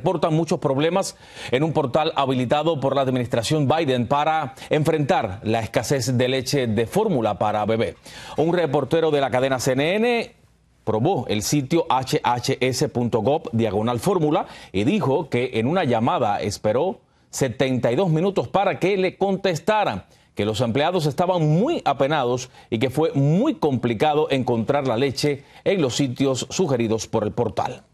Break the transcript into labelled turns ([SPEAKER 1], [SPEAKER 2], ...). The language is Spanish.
[SPEAKER 1] reportan muchos problemas en un portal habilitado por la administración Biden para enfrentar la escasez de leche de fórmula para bebé. Un reportero de la cadena CNN probó el sitio hhs.gov diagonal fórmula y dijo que en una llamada esperó 72 minutos para que le contestaran que los empleados estaban muy apenados y que fue muy complicado encontrar la leche en los sitios sugeridos por el portal.